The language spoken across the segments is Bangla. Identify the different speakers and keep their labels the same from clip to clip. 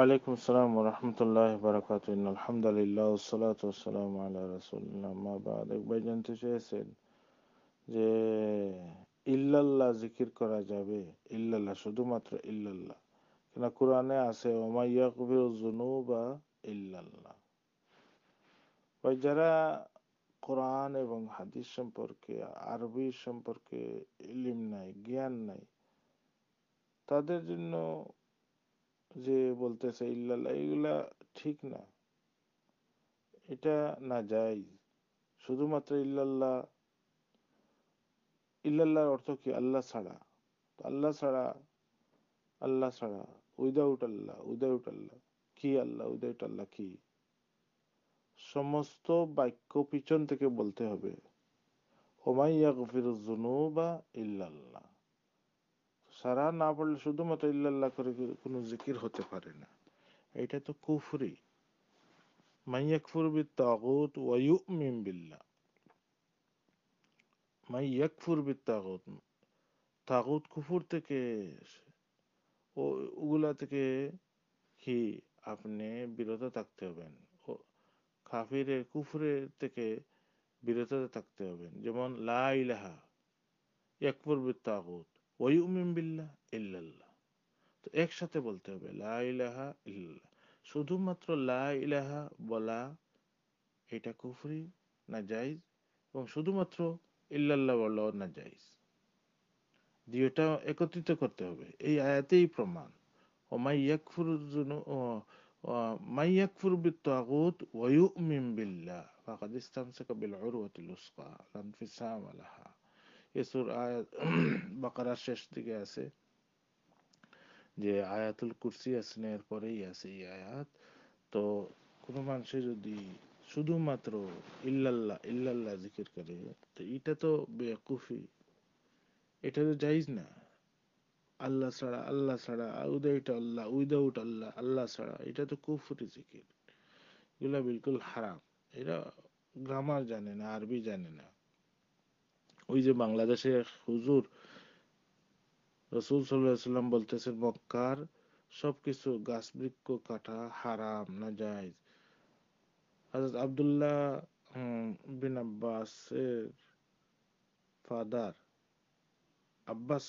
Speaker 1: ওয়ালাইকুম আসসালাম রহমতুল্লাহ বারাকাত আলহামদুলিল্লাহ সালাত সালাম আল্লাহ রসুল্লাহ মাবাদ এক ভাই জানতে চেয়েছেন যে ইল্লাল্লাহ জিকির করা যাবে ইল্লাল্লাহ শুধুমাত্র ইল্লাল্লাহ কেন কোরআনে আছে ওমাইয়া কবির জুনু বা ইল্লাল্লাহ ভাই যারা কোরআন এবং হাদিস সম্পর্কে আরবি সম্পর্কে ইলিম নাই জ্ঞান নাই তাদের জন্য যে বলতেছে ইল্লাল্লাহ এইগুলা ঠিক না এটা না যায় শুধুমাত্র ইল্লাল্লাহ ইল্লাল্লাহর অর্থ কি আল্লাহ ছাড়া আল্লাহ ছাড়া আল্লাহ ছাড়া উইদাউট আল্লাহ উইদাউট আল্লাহ কি আল্লাহ উইদাউট আল্লাহ কি সমস্ত বাক্য পিছন থেকে বলতে হবে ওমাইয়া গফিরুজুনুবা ইল্লাল্লাহ সারা না পড়লে শুধুমাত্র ইল্লাল্লাহ করে কোন জিকির হতে পারে না এটা তো কুফরি মাইয়াকফুর বি তাগুত ওয়ায়ুমিন বিল্লাহ মাইয়াকফুর বি তাগুত তাগুত কুফুর থেকে ওগুলা থেকে কি আপনি বিরত থাকতে হবেন কাফিরে কুফরের থেকে বিরত থাকতে হবেন যেমন লা ইলাহা ইয়াকফুর বি তাগুত বিল্লাহ ইল্লাল্লাহ তো একসাথে বলতে হবে লা ইলাহা ইল্লাল্লাহ শুধুমাত্র লা ইলাহা বলা এটা কুফরি না জাইজ এবং শুধুমাত্র ইল্লাল্লাহ বলা না জাইজ দুইটা একত্রিত করতে হবে এই আয়াতেই প্রমাণ ও মাইয়াকফুর মাইয়াকফুর বিত্তাগুত ওয়ুমিম বিল্লাহ ফাকাদ ইসতামসাকা বিল উরওয়াতিল উসকা লানফিসাম লাহা এসুর আয়াত বাকারার শেষ দিকে আছে যে আয়াতুল কুরসি আছে এই আয়াত তো মানুষে যদি শুধুমাত্র ইল্লাল্লাহ ইল্লাল্লাহ জিকির করে তো এটা তো বেকুফি এটা তো জাইজ না আল্লাহ ছাড়া আল্লাহ ছাড়া উদাইট আল্লাহ উইদাউট আল্লাহ আল্লাহ ছাড়া এটা তো কুফুরি জিকির এগুলা বিলকুল হারাম এরা গ্রামার জানে না আরবি জানে না ওই যে বাংলাদেশে হুজুর রসুল সাল্লাম বলতেছেন মক্কার সবকিছু গাছ বৃক্ষ কাটা হারাম না জায়জ আবদুল্লাহ বিন ফাদার আব্বাস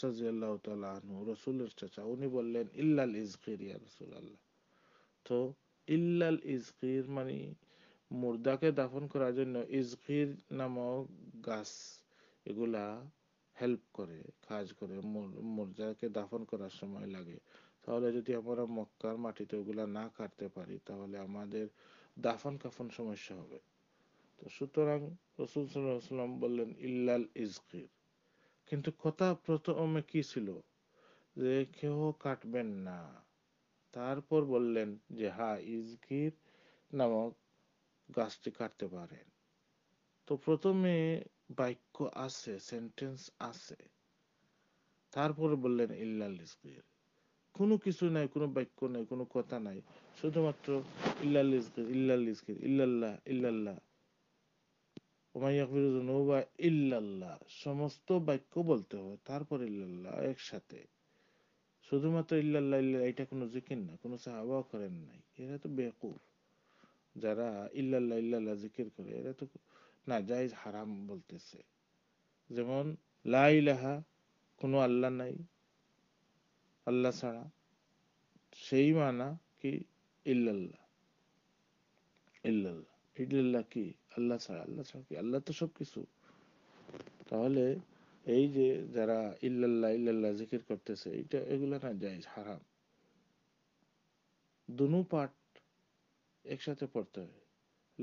Speaker 1: চাচা উনি বললেন ইল্লাল ইজকির ইয়া তো ইল্লাল ইজকির মানে মুর্দাকে দাফন করার জন্য ইজকির নামক গাছ এগুলা হেল্প করে কাজ করে মুর্জাকে দাফন করার সময় লাগে তাহলে যদি আমরা মক্কার মাটিতে ওগুলা না কাটতে পারি তাহলে আমাদের দাফন কাফন সমস্যা হবে তো সুতরাং রসুল সাল্লাম বললেন ইল্লাল ইজকির কিন্তু কথা প্রথমে কি ছিল যে কেউ কাটবেন না তারপর বললেন যে হা হ্যাঁ, ইজকির নামক গাছটি কাটতে পারেন তো প্রথমে বাক্য আছে সেন্টেন্স আছে তারপর বললেন ইল্লাল ইসগির কোনো কিছু নাই কোনো বাক্য নাই কোনো কথা নাই শুধুমাত্র ইল্লাল ইসগির ইল্লাল ইসগির ইল্লাল্লাহ ইল্লাল্লাহ ইল্লাল্লাহ সমস্ত বাক্য বলতে হবে তারপর ইল্লাল্লাহ একসাথে শুধুমাত্র ইল্লাল্লাহ ইল্লাহ এটা কোনো জিকির না কোনো সাহাবা করেন নাই এরা তো বেকুফ যারা ইল্লাল্লাহ ইল্লাল্লাহ জিকির করে এরা তো না জায়েজ হারাম বলতেছে যেমন লাইলাহা কোনো আল্লাহ নাই আল্লাহ ছাড়া সেই মানা কি ইল্লাল্লাহ ইল্লাল্লাহ ইল্লাল্লাহ কি আল্লাহ ছাড়া আল্লাহ ছাড়া কি আল্লাহ তো তাহলে এই যে যারা ইল্লাল্লাহ ইল্লাল্লাহ জিকির করতেছে এটা এগুলা না জায়েজ হারাম দুনু পাঠ একসাথে পড়তে হয়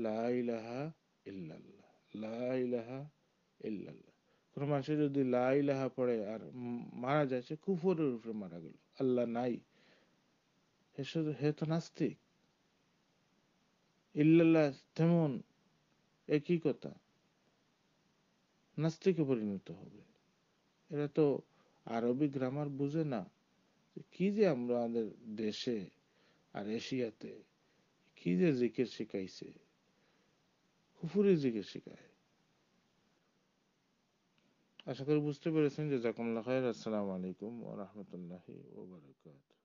Speaker 1: লা ইল্লাল্লাহ লাহা ইল্লাল্লাহ কোনো মানুষে যদি লাইলাহা পড়ে আর মারা যায় সে কুফরের উপরে মারা গেল আল্লাহ নাই হে তো নাস্তিক ইল্লাল্লাহ তেমন একই কথা নাস্তিকে পরিণত হবে এরা তো আরবি গ্রামার বুঝে না কি যে আমরা আমাদের দেশে আর এশিয়াতে কি যে জিকির শিখাইছে কুফুরের দিকে শিখায় আশা করি বুঝতে পেরেছেন যে জাকুমুল্লাহ খায়ের আসসালামু আলাইকুম ওরহমতুল্লাহি ওবরাকাত